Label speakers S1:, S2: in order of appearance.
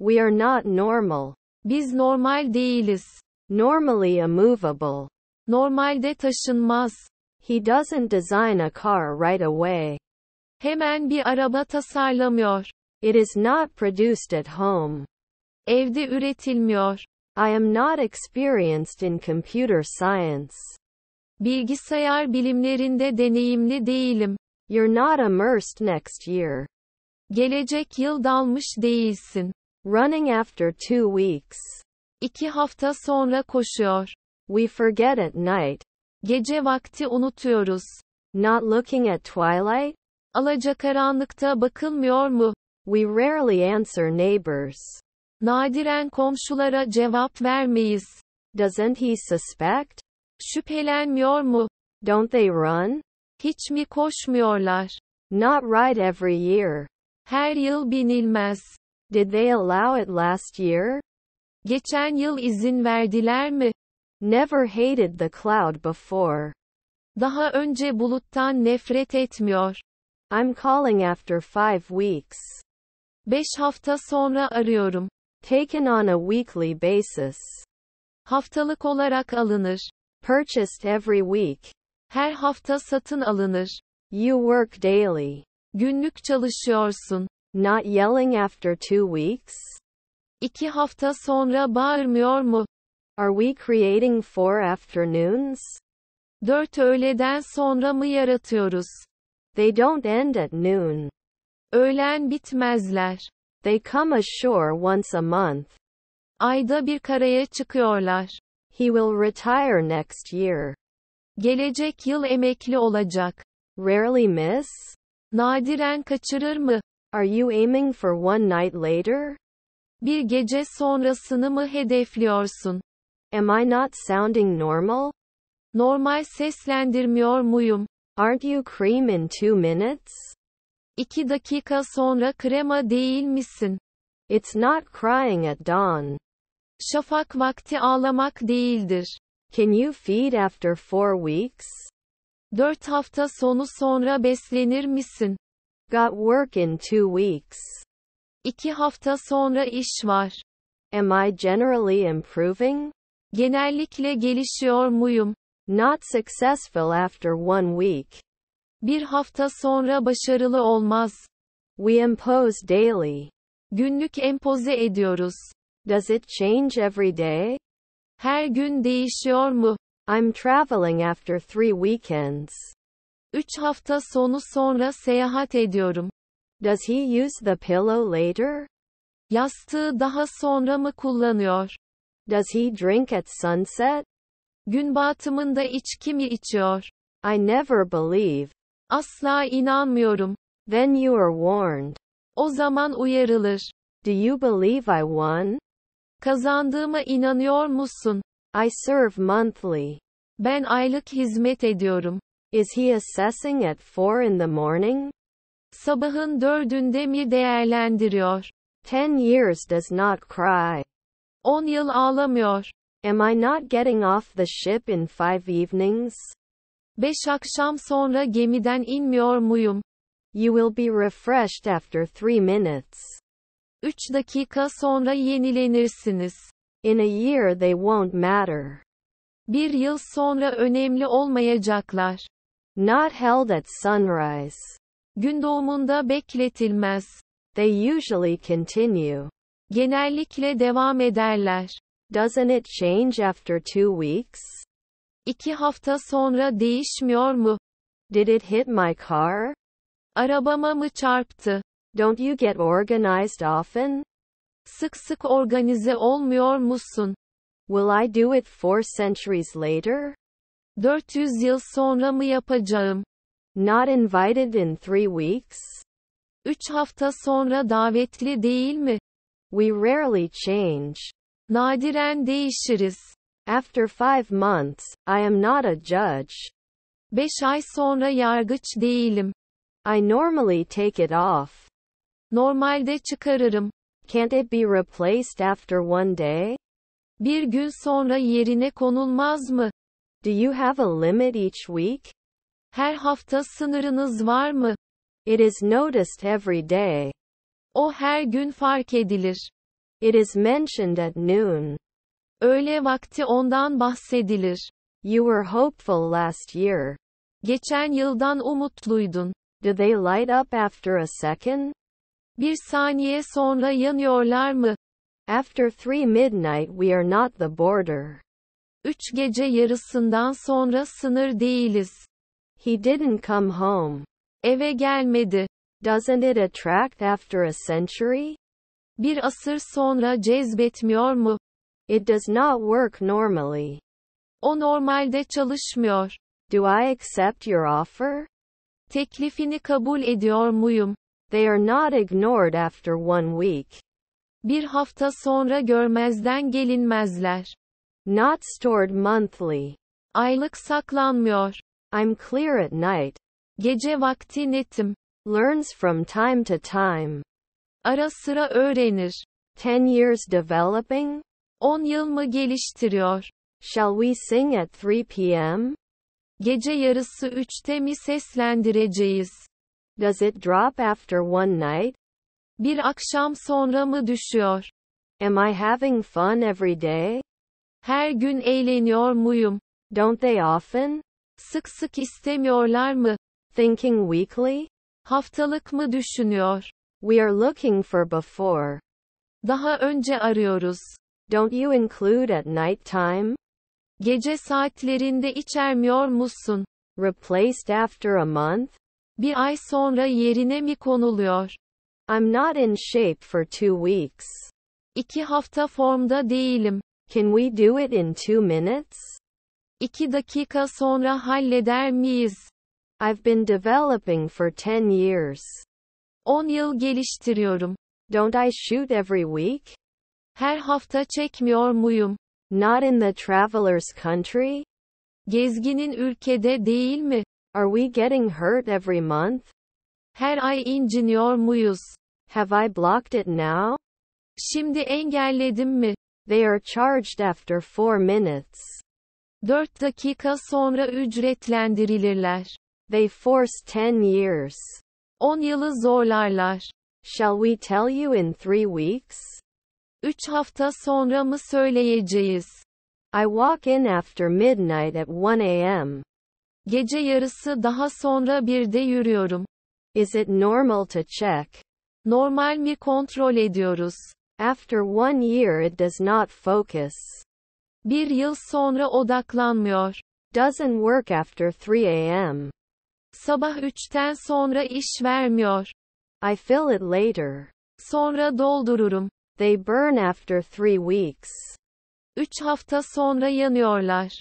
S1: We are not normal. Biz normal değiliz. Normally immovable. Normalde taşınmaz. He doesn't design a car right away. Hemen bir araba tasarlamıyor. It is not produced at home. Evde üretilmiyor. I am not experienced in computer science. Bilgisayar bilimlerinde deneyimli değilim. You're not immersed next year. Gelecek yıl dalmış değilsin. Running after two weeks. İki hafta sonra koşuyor. We forget at night. Gece vakti unutuyoruz. Not looking at twilight? Alaca karanlıkta bakılmıyor mu? We rarely answer neighbors. Nadiren komşulara cevap vermeyiz. Doesn't he suspect? Şüphelenmiyor mu? Don't they run? Hiç mi koşmuyorlar? Not right every year. Her yıl binilmez. Did they allow it last year? Geçen yıl izin verdiler mi? Never hated the cloud before. Daha önce buluttan nefret etmiyor. I'm calling after five weeks. Beş hafta sonra arıyorum. Taken on a weekly basis. Haftalık olarak alınır. Purchased every week. Her hafta satın alınır. You work daily. Günlük çalışıyorsun. Not yelling after two weeks? İki hafta sonra bağırmıyor mu? Are we creating four afternoons? Dört öğleden sonra mı yaratıyoruz? They don't end at noon. Öğlen bitmezler. They come ashore once a month. Ayda bir karaya çıkıyorlar. He will retire next year. Gelecek yıl emekli olacak. Rarely miss? Nadiren kaçırır mı? Are you aiming for one night later? Bir gece sonrasını mı hedefliyorsun? Am I not sounding normal? Normal seslendirmiyor muyum? Aren't you cream in two minutes? İki dakika sonra krema değil misin? It's not crying at dawn. Şafak vakti ağlamak değildir. Can you feed after four weeks? Dört hafta sonu sonra beslenir misin? Got work in two weeks. İki hafta sonra iş var. Am I generally improving? Genellikle gelişiyor muyum? Not successful after one week. Bir hafta sonra başarılı olmaz. We impose daily. Günlük empoze ediyoruz. Does it change every day? Her gün değişiyor mu? I'm traveling after three weekends. Üç hafta sonu sonra seyahat ediyorum. Does he use the pillow later? Yastığı daha sonra mı kullanıyor? Does he drink at sunset? Gün batımında içki mi içiyor? I never believe. Asla inanmıyorum. Then you are warned. O zaman uyarılır. Do you believe I won? Kazandığıma inanıyor musun? I serve monthly. Ben aylık hizmet ediyorum. Is he assessing at 4 in the morning? Sabahın dördünde mi değerlendiriyor? 10 years does not cry. 10 yıl ağlamıyor. Am I not getting off the ship in five evenings? 5 akşam sonra gemiden inmiyor muyum? You will be refreshed after 3 minutes. 3 dakika sonra yenilenirsiniz. In a year they won't matter. Bir yıl sonra önemli olmayacaklar not held at sunrise. Gün doğumunda bekletilmez. They usually continue. Genellikle devam ederler. Doesn't it change after two weeks? İki hafta sonra değişmiyor mu? Did it hit my car? Arabama mı çarptı? Don't you get organized often? Sık sık organize olmuyor musun? Will I do it four centuries later? 400 yıl sonra mı yapacağım? Not invited in three weeks? 3 hafta sonra davetli değil mi? We rarely change. Nadiren değişiriz. After five months, I am not a judge. 5 ay sonra yargıç değilim. I normally take it off. Normalde çıkarırım. Can't it be replaced after one day? Bir gün sonra yerine konulmaz mı? Do you have a limit each week? Her hafta sınırınız var mı? It is noticed every day. O her gün fark edilir. It is mentioned at noon. Öğle vakti ondan bahsedilir. You were hopeful last year. Geçen yıldan umutluydun. Do they light up after a second? Bir saniye sonra yanıyorlar mı? After 3 midnight we are not the border. Üç gece yarısından sonra sınır değiliz. He didn't come home. Eve gelmedi. Doesn't it attract after a century? Bir asır sonra cezbetmiyor mu? It does not work normally. O normalde çalışmıyor. Do I accept your offer? Teklifini kabul ediyor muyum? They are not ignored after one week. Bir hafta sonra görmezden gelinmezler. Not stored monthly. Aylık saklanmıyor. I'm clear at night. Gece vakti netim. Learns from time to time. Ara sıra öğrenir. 10 years developing? 10 yıl mı geliştiriyor? Shall we sing at 3 p.m.? Gece yarısı 3'te mi seslendireceğiz? Does it drop after one night? Bir akşam sonra mı düşüyor? Am I having fun every day? Her gün eğleniyor muyum? Don't they often? Sık sık istemiyorlar mı? Thinking weekly? Haftalık mı düşünüyor? We are looking for before. Daha önce arıyoruz. Don't you include at night time? Gece saatlerinde içermiyor musun? Replaced after a month? Bir ay sonra yerine mi konuluyor? I'm not in shape for two weeks. İki hafta formda değilim. Can we do it in two minutes? İki dakika sonra halleder miyiz? I've been developing for 10 years. 10 yıl geliştiriyorum. Don't I shoot every week? Her hafta çekmiyor muyum? Not in the traveler's country? Gezginin ülkede değil mi? Are we getting hurt every month? Her ay inciniyor muyuz? Have I blocked it now? Şimdi engelledim mi? They are charged after 4 minutes. 4 dakika sonra ücretlendirilirler. They force 10 years. 10 yılı zorlarlar. Shall we tell you in 3 weeks? 3 hafta sonra mı söyleyeceğiz? I walk in after midnight at 1 a.m. Gece yarısı daha sonra bir de yürüyorum. Is it normal to check? Normal mi kontrol ediyoruz? After one year it does not focus. Bir yıl sonra odaklanmıyor. Doesn't work after 3 a.m. Sabah 3'ten sonra iş vermiyor. I fill it later. Sonra doldururum. They burn after 3 weeks. 3 hafta sonra yanıyorlar.